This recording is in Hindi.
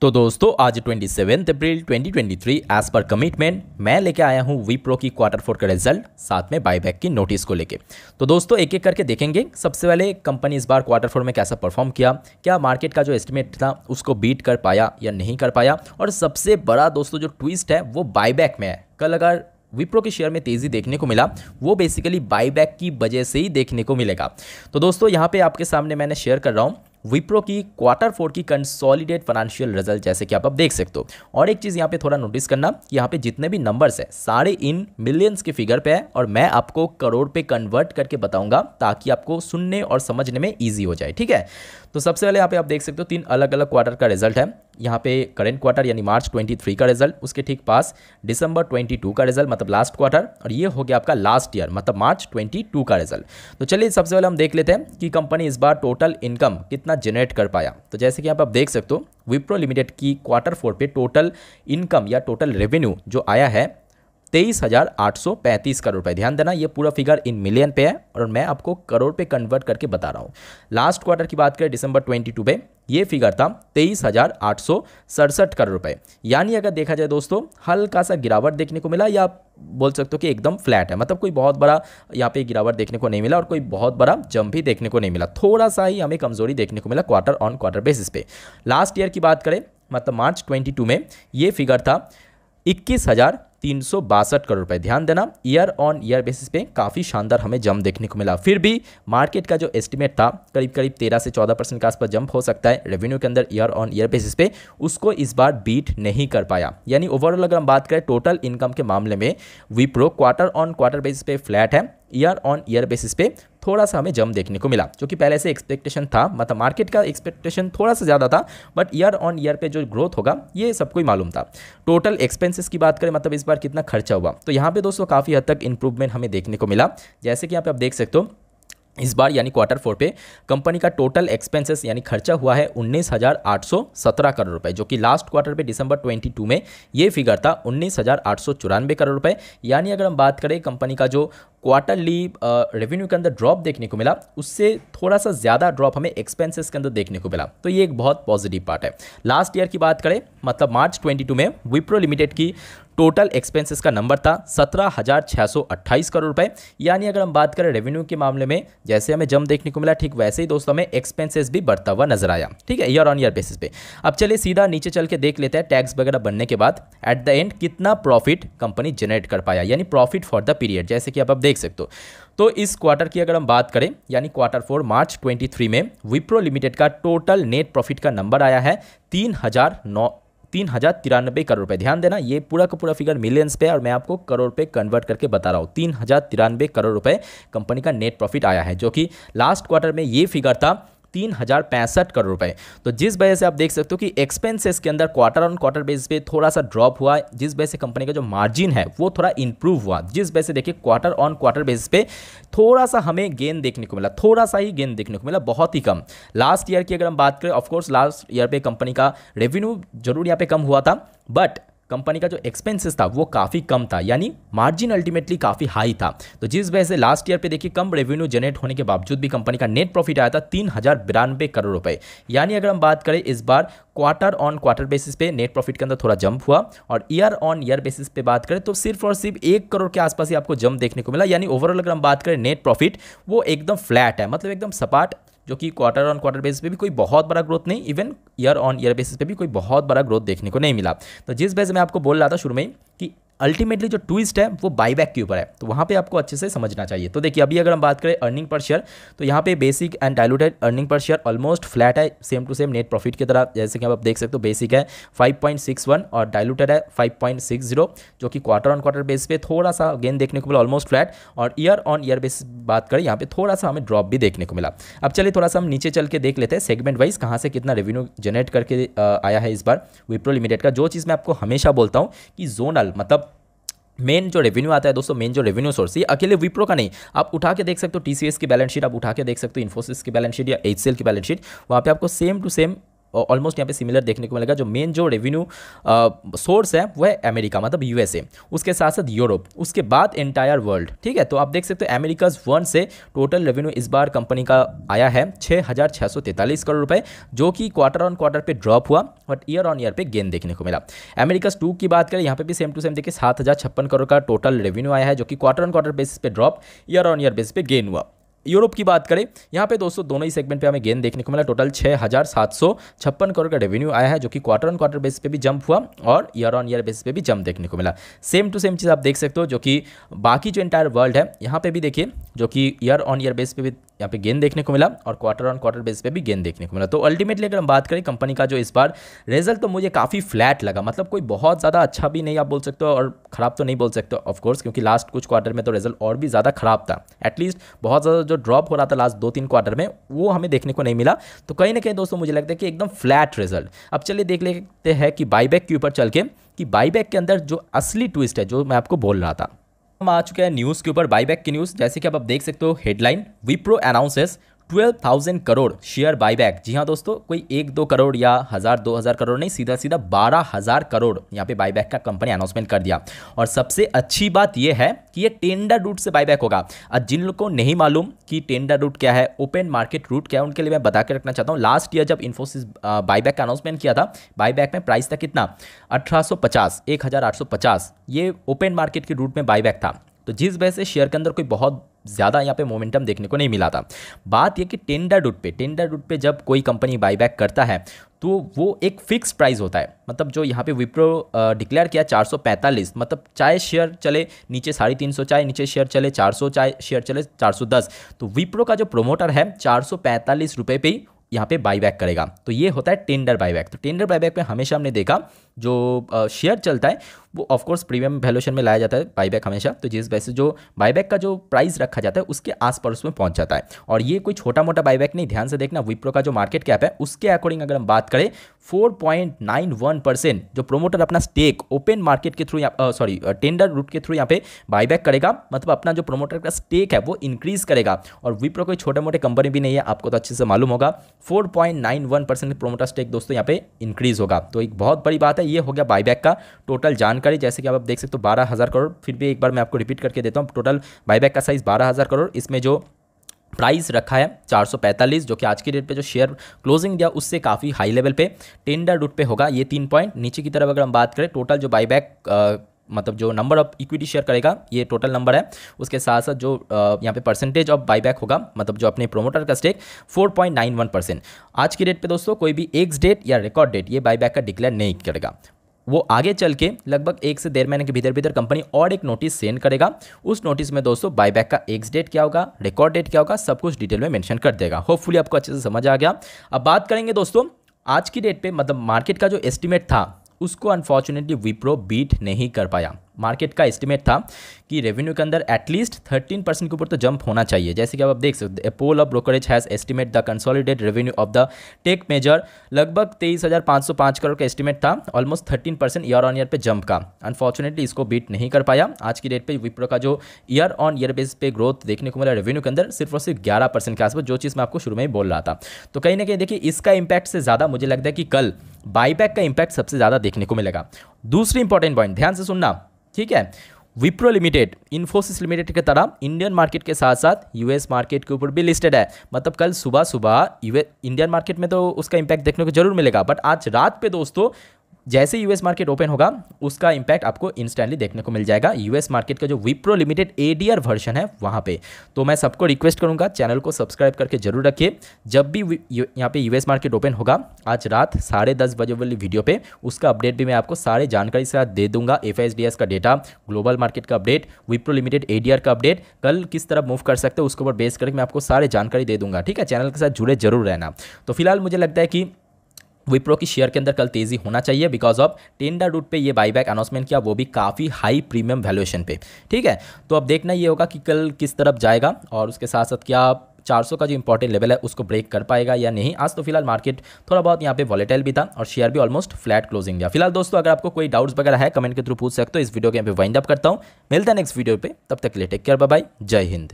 तो दोस्तों आज twenty seven April 2023 as per commitment मैं लेके आया हूँ विप्रो की क्वार्टर फोर का रिजल्ट साथ में बायबैक की नोटिस को लेके तो दोस्तों एक एक करके देखेंगे सबसे पहले कंपनी इस बार क्वार्टर फोर में कैसा परफॉर्म किया क्या मार्केट का जो एस्टिमेट था उसको बीट कर पाया या नहीं कर पाया और सबसे बड़ा दोस्तों जो ट्विस्ट है वो बायबैक में है कल अगर विप्रो के शेयर में तेज़ी देखने को मिला वो बेसिकली बाईबैक की वजह से ही देखने को मिलेगा तो दोस्तों यहाँ पे आपके सामने मैंने शेयर कर रहा हूँ विप्रो की क्वार्टर फोर की कंसॉलिडेट फाइनेंशियल रिजल्ट जैसे कि आप अब देख सकते हो और एक चीज़ यहाँ पे थोड़ा नोटिस करना कि यहाँ पे जितने भी नंबर्स है सारे इन मिलियंस के फिगर पे है और मैं आपको करोड़ पे कन्वर्ट करके बताऊंगा ताकि आपको सुनने और समझने में ईजी हो जाए ठीक है तो सबसे पहले यहाँ पे आप देख सकते हो तीन अलग अलग क्वार्टर का रिजल्ट है यहाँ पे करेंट क्वार्टर यानी मार्च 23 का रिजल्ट उसके ठीक पास दिसंबर 22 का रिजल्ट मतलब लास्ट क्वार्टर और ये हो गया आपका लास्ट ईयर मतलब मार्च 22 का रिजल्ट तो चलिए सबसे पहले हम देख लेते हैं कि कंपनी इस बार टोटल इनकम कितना जनरेट कर पाया तो जैसे कि आप, अब देख सकते हो विप्रो लिमिटेड की क्वार्टर फोर पे टोटल इनकम या टोटल रेवेन्यू जो आया है तेईस हज़ार आठ सौ पैंतीस करोड़ रुपए ध्यान देना ये पूरा फिगर इन मिलियन पे है और मैं आपको करोड़ पे कन्वर्ट करके बता रहा हूँ लास्ट क्वार्टर की बात करें दिसंबर ट्वेंटी टू पे ये फिगर था तेईस हज़ार आठ सौ सड़सठ करोड़ रुपए यानी अगर देखा जाए दोस्तों हल्का सा गिरावट देखने को मिला या बोल सकते हो कि एकदम फ्लैट है मतलब कोई बहुत बड़ा यहाँ पे गिरावट देखने को नहीं मिला और कोई बहुत बड़ा जंप भी देखने को नहीं मिला थोड़ा सा ही हमें कमजोरी देखने को मिला क्वार्टर ऑन क्वार्टर बेसिस पे लास्ट ईयर की बात करें मतलब मार्च टू में ये फिगर था इक्कीस हज़ार तीन करोड़ रुपए ध्यान देना ईयर ऑन ईयर बेसिस पे काफ़ी शानदार हमें जंप देखने को मिला फिर भी मार्केट का जो एस्टिमेट था करीब करीब तेरह से चौदह परसेंट के आसपास जंप हो सकता है रेवेन्यू के अंदर ईयर ऑन ईयर बेसिस पे उसको इस बार बीट नहीं कर पाया यानी ओवरऑल अगर हम बात करें टोटल इनकम के मामले में Wipro quarter on quarter basis पे फ्लैट है ईयर ऑन ईयर बेसिस पे थोड़ा सा हमें जम देखने को मिला जो कि पहले से एक्सपेक्टेशन था मतलब मार्केट का एक्सपेक्टेशन थोड़ा सा ज़्यादा था बट ईयर ऑन ईयर पे जो ग्रोथ होगा ये सबको ही मालूम था टोटल एक्सपेंसेस की बात करें मतलब इस बार कितना खर्चा हुआ तो यहाँ पे दोस्तों काफ़ी हद तक इंप्रूवमेंट हमें देखने को मिला जैसे कि यहाँ पर आप देख सकते हो इस बार यानी क्वार्टर फोर पे कंपनी का टोटल एक्सपेंसेस यानी खर्चा हुआ है उन्नीस हज़ार आठ सौ सत्रह करोड़ रुपए जो कि लास्ट क्वार्टर पे दिसंबर ट्वेंटी टू में ये फिगर था उन्नीस हज़ार आठ सौ चौरानवे करोड़ रुपए यानी अगर हम बात करें कंपनी का जो क्वार्टरली रेवेन्यू uh, के अंदर ड्रॉप देखने को मिला उससे थोड़ा सा ज़्यादा ड्रॉप हमें एक्सपेंसेस के अंदर देखने को मिला तो ये एक बहुत पॉजिटिव पार्ट है लास्ट ईयर की बात करें मतलब मार्च 22 में विप्रो लिमिटेड की टोटल एक्सपेंसेस का नंबर था सत्रह हज़ार छः सौ अट्ठाईस करोड़ रुपए यानी अगर हम बात करें रेवेन्यू के मामले में जैसे हमें जम देखने को मिला ठीक वैसे ही दोस्तों हमें एक्सपेंसेस भी बढ़ता हुआ नजर आया ठीक है ईयर ऑन ईयर बेसिस पे अब चलिए सीधा नीचे चल के देख लेते हैं टैक्स वगैरह बनने के बाद एट द एंड कितना प्रॉफिट कंपनी जनरेट कर पाया यानी प्रॉफिट फॉर द पीरियड जैसे कि आप अब देख देख सकते हो तो इस क्वार्टर की अगर हम बात करें यानी क्वार्टर फोर मार्च 23 में विप्रो लिमिटेड का टोटल नेट प्रॉफिट का नंबर आया है तीन हज़ार नौ तीन हज़ार तिरानबे करोड़ रुपए ध्यान देना ये पूरा का पूरा फिगर मिलियंस पे और मैं आपको करोड़ पे कन्वर्ट करके बता रहा हूँ तीन हज़ार तिरानबे करोड़ रुपए कंपनी का नेट प्रॉफिट आया है जो कि लास्ट क्वार्टर में ये फिगर था तीन हज़ार पैंसठ करोड़ रुपए तो जिस वजह से आप देख सकते हो कि एक्सपेंसेस के अंदर क्वार्टर ऑन क्वार्टर बेस पे थोड़ा सा ड्रॉप हुआ जिस वजह से कंपनी का जो मार्जिन है वो थोड़ा इंप्रूव हुआ जिस वजह से देखिए क्वार्टर ऑन क्वार्टर बेस पे थोड़ा सा हमें गेन देखने को मिला थोड़ा सा ही गेन देखने को मिला बहुत ही कम लास्ट ईयर की अगर हम बात करें ऑफकोर्स लास्ट ईयर पे कंपनी का रेवेन्यू जरूर यहाँ पे कम हुआ था बट कंपनी का जो एक्सपेंसेस था वो काफ़ी कम था यानी मार्जिन अल्टीमेटली काफ़ी हाई था तो जिस वजह से लास्ट ईयर पे देखिए कम रेवेन्यू जनरेट होने के बावजूद भी कंपनी का नेट प्रॉफिट आया था तीन हज़ार बिरानवे करोड़ रुपए यानी अगर हम बात करें इस बार क्वार्टर ऑन क्वार्टर बेसिस पे नेट प्रॉफिट के अंदर थोड़ा जंप हुआ और ईयर ऑन ईयर बेसिस पे बात करें तो सिर्फ और सिर्फ एक करोड़ के आसपास ही आपको जंप देखने को मिला यानी ओवरऑल अगर हम बात करें नेट प्रॉफिट वो एकदम फ्लैट है मतलब एकदम सपाट जो कि क्वार्टर ऑन क्वार्टर बेसिस पे भी कोई बहुत बड़ा ग्रोथ नहीं even year on year basis पे भी कोई बहुत बड़ा ग्रोथ देखने को नहीं मिला तो जिस वजह से मैं आपको बोल रहा था शुरू में कि अल्टीमेटली जो ट्विस्ट है वो बाईबैक के ऊपर है तो वहाँ पे आपको अच्छे से समझना चाहिए तो देखिए अभी अगर हम बात करें अर्निंग पर शेयर तो यहाँ पे basic and diluted earning per share almost flat है same to same net profit की तरह जैसे कि आप देख सकते हो बेसिक है 5.61 और डायलूटेड है 5.60 जो कि क्वार्टर ऑन क्वार्टर बेस पर थोड़ा सा गेन देखने को मिला ऑलमोस्ट फ्लैट और ईयर ऑन ईयर बेस बात करें यहाँ पर थोड़ा सा हमें ड्रॉप भी देखने को मिला अब चलिए थोड़ा सा हम नीचे चल के देख लेते हैं सेगमेंट वाइज कहाँ से कितना रेवेन्यू जनरेट करके आया है इस बार विप्रो लिमिटेड का जो चीज़ मैं आपको हमेशा बोलता हूँ कि जोनल मतलब मेन जो रेवेन्यू आता है दोस्तों मेन जो रेवेन्यू सोर्स ये अकेले विप्रो का नहीं आप उठा के देख सकते हो टीसीएस की बैलेंस शीट आप उठा के देख सकते हो इन्फोसिस की बैलेंस शीट या एच की बैलेंस शीट वहाँ पे आपको सेम टू सेम ऑलमोस्ट यहाँ पे सिमिलर देखने को मिलेगा जो मेन जो रेवेन्यू सोर्स है वह अमेरिका मतलब यूएसए उसके साथ साथ यूरोप उसके बाद एंटायर वर्ल्ड ठीक है तो आप देख सकते हो अमेरिकाज वन से टोटल रेवेन्यू इस बार कंपनी का आया है छः करोड़ रुपए जो कि क्वार्टर ऑन क्वार्टर पे ड्रॉप हुआ बट ईयर ऑन ईयर पे गेन देखने को मिला अमेरिकाज टू की बात करें यहाँ पे भी सेम टू सेम देखिए सात करोड़ का टोटल रेवेन्यू आया है जो कि क्वार्टर ऑन क्वार्टर बेसिस पे drop year on year basis पे गेन हुआ यूरोप की बात करें यहाँ पे दोस्तों दोनों ही सेगमेंट पे हमें गेन देखने को मिला टोटल छः हज़ार सात सौ छप्पन करोड़ का रेवेन्यू आया है जो कि क्वार्टर ऑन क्वार्टर बेस पे भी जंप हुआ और ईयर ऑन ईयर बेस पे भी जंप देखने को मिला सेम टू सेम चीज़ आप देख सकते हो जो कि बाकी जो इंटायर वर्ल्ड है यहाँ पे भी देखिए जो कि ईयर ऑन ईयर बेस पे भी यहाँ पे गेन देखने को मिला और क्वार्टर ऑन क्वार्टर बेस पे भी गेन देखने को मिला तो अल्टीमेटली अगर हम बात करें कंपनी का जो इस बार रिजल्ट तो मुझे काफ़ी फ्लैट लगा मतलब कोई बहुत ज़्यादा अच्छा भी नहीं आप बोल सकते हो और ख़राब तो नहीं बोल सकते हो ऑफकोर्स क्योंकि लास्ट कुछ क्वार्टर में तो रिजल्ट और भी ज़्यादा ख़राब था एटलीस्ट बहुत ज़्यादा जो ड्रॉप हो रहा था लास्ट दो तीन क्वार्टर में वो हमें देखने को नहीं मिला तो कहीं ना कहीं दोस्तों मुझे लगता है कि एकदम फ्लैट रिजल्ट अब चलिए देख लेते हैं कि बाईबैक के ऊपर चल के कि बाईबैक के अंदर जो असली ट्विस्ट है जो मैं आपको बोल रहा था हम आ चुके हैं न्यूज़ के ऊपर बाईबैक की न्यूज़ जैसे कि आप, देख सकते हो headline Wipro announces twelve thousand crore share buyback जी हाँ दोस्तों कोई एक दो करोड़ या हज़ार दो हज़ार करोड़ नहीं सीधा सीधा बारह हज़ार करोड़ यहाँ पे बाईबैक का कंपनी अनाउंसमेंट कर दिया और सबसे अच्छी बात यह है कि ये टेंडर रूट से बाईबैक होगा अब जिन लोग को नहीं मालूम कि टेंडर रूट क्या है ओपन मार्केट रूट क्या है उनके लिए मैं बता के रखना चाहता हूँ लास्ट ईयर जब इन्फोसिस बाईबैक का अनाउंसमेंट किया था बाईबैक में प्राइस था कितना अठारह सौ ये ओपन मार्केट के रूट में बाईबैक था तो जिस वजह से शेयर के अंदर कोई बहुत ज़्यादा यहाँ पे मोमेंटम देखने को नहीं मिला था बात यह कि टेंडर डूट पे टेंडर डूट पे जब कोई कंपनी बाईबैक करता है तो वो एक फिक्स प्राइस होता है मतलब जो यहाँ पे विप्रो डिक्लेयर किया 445 मतलब चाहे शेयर चले नीचे साढ़े तीन सौ चाहे नीचे शेयर चले 400 चाहे शेयर चले 410 तो विप्रो का जो प्रोमोटर है चार सौ पे ही यहाँ पे बाईबैक करेगा तो ये होता है टेंडर बाईबैक तो टेंडर बाईबैक में हमेशा हमने देखा जो शेयर चलता है वो ऑफकोर्स प्रीमियम वैल्यूशन में लाया जाता है बाईबैक हमेशा तो जिस वैसे जो बाईबैक का जो प्राइस रखा जाता है उसके आस पड़ोस में पहुंच जाता है और ये कोई छोटा मोटा बाईबैक नहीं ध्यान से देखना विप्रो का जो मार्केट कैप है उसके अकॉर्डिंग अगर हम बात करें वन परसेंट जो प्रोमोटर अपना स्टेक ओपन मार्केट के थ्रू सॉरी टेंडर रूट के थ्रू यहाँ पे बाईबैक करेगा मतलब अपना जो प्रोमोटर का स्टेक है वो इंक्रीज करेगा और विप्रो कोई छोटे मोटे कंपनी भी नहीं है आपको तो अच्छे से मालूम होगा four point nine one percent promoter stake दोस्तों यहाँ पे इंक्रीज होगा तो एक बहुत बड़ी बात है ये हो गया बाईबैक का टोटल जानकारी जैसे कि आप देख सकते हो बारह हज़ार करोड़ फिर भी एक बार मैं आपको रिपीट करके देता हूँ टोटल बाईबैक का साइज़ बारह हज़ार करोड़ इसमें जो प्राइस रखा है 445 जो कि आज की डेट पे जो शेयर क्लोजिंग दिया उससे काफ़ी हाई लेवल पे टेंडर रूट पे होगा ये तीन पॉइंट नीचे की तरफ अगर हम बात करें टोटल जो बाईबैक मतलब जो नंबर ऑफ इक्विटी शेयर करेगा ये टोटल नंबर है उसके साथ साथ जो यहाँ पे परसेंटेज ऑफ बाईबैक होगा मतलब जो अपने प्रोमोटर का स्टेक 4.91 परसेंट आज की डेट पे दोस्तों कोई भी एक्स डेट या रिकॉर्ड डेट ये बाईबैक का डिक्लेयर नहीं करेगा वो आगे चल के लगभग एक से डेढ़ महीने के भीतर भीतर कंपनी और एक नोटिस सेंड करेगा उस नोटिस में दोस्तों बायबैक का एक्स डेट क्या होगा रिकॉर्ड डेट क्या होगा सब कुछ डिटेल में मेंशन कर देगा होपफुली आपको अच्छे से समझ आ गया अब बात करेंगे दोस्तों आज की डेट पे मतलब मार्केट का जो एस्टिमेट था उसको अनफॉर्चुनेटली विप्रो बीट नहीं कर पाया मार्केट का एस्टिमेट था कि रेवेन्यू के अंदर एटलीस्ट 13 परसेंट के ऊपर तो जंप होना चाहिए जैसे कि आप देख सकते हो poll of brokerage has estimate the consolidate revenue of the tech major लगभग तेईस हज़ार पाँच सौ पाँच करोड़ का एस्टिमेट था almost thirteen percent year on year पे जंप का अनफॉर्चुनेटली इसको बीट नहीं कर पाया आज की डेट पर विप्रो का जो ईयर ऑन ईयर बेस पे ग्रोथ देखने को मिला रेवेन्यू के अंदर सिर्फ और सिर्फ ग्यारह परसेंट के आसपास जो चीज़ मैं आपको शुरू में ही बोल रहा था तो कहीं ना कहीं देखिए इसका इम्पैक्ट से ज़्यादा मुझे लगता है कि कल बाईबैक का इम्पैक्ट सबसे ज़्यादा देखने को मिलेगा दूसरी इंपॉर्टेंट पॉइंट ध्यान से सुनना ठीक है विप्रो लिमिटेड इन्फोसिस लिमिटेड के तरह इंडियन मार्केट के साथ साथ यूएस मार्केट के ऊपर भी लिस्टेड है मतलब कल सुबह सुबह इंडियन मार्केट में तो उसका इंपैक्ट देखने को जरूर मिलेगा बट आज रात पे दोस्तों जैसे यूएस मार्केट ओपन होगा उसका इंपैक्ट आपको इंस्टेंटली देखने को मिल जाएगा यूएस मार्केट का जो विप्रो लिमिटेड एडीआर वर्जन है वहाँ पे तो मैं सबको रिक्वेस्ट करूंगा चैनल को सब्सक्राइब करके जरूर रखिए जब भी यहाँ पे यूएस मार्केट ओपन होगा आज रात साढ़े दस बजे वाली वीडियो पे उसका अपडेट भी मैं आपको सारे जानकारी के साथ दे दूंगा एफ का डेटा ग्लोबल मार्केट का अपडेट विप्रो लिमिटेड ए का अपडेट कल किस तरह मूव कर सकते हो उसके ऊपर बेस करके मैं आपको सारे जानकारी दे दूंगा ठीक है चैनल के साथ जुड़े जरूर रहना तो फिलहाल मुझे लगता है कि विप्रो की शेयर के अंदर कल तेजी होना चाहिए बिकॉज ऑफ टेंडर रूट पे ये बाईबैक अनाउंसमेंट किया वो भी काफ़ी हाई प्रीमियम वैल्यूएशन पे ठीक है तो अब देखना ये होगा कि कल किस तरफ जाएगा और उसके साथ साथ क्या 400 का जो इंपॉर्टेंट लेवल है उसको ब्रेक कर पाएगा या नहीं आज तो फिलहाल मार्केट थोड़ा बहुत यहाँ पे वॉलेटाइल भी था और शेयर भी ऑलमोस्ट फ्लैट क्लोजिंग गया फिलहाल दोस्तों अगर आपको कोई डाउट्स वगैरह है कमेंट के थ्रू पूछ सकते हो इस वीडियो के यहाँ पे वाइंड अप करता हूँ मिलता है नेक्स्ट वीडियो पर तब तक के लिए टेक केयर बाय जय हिंद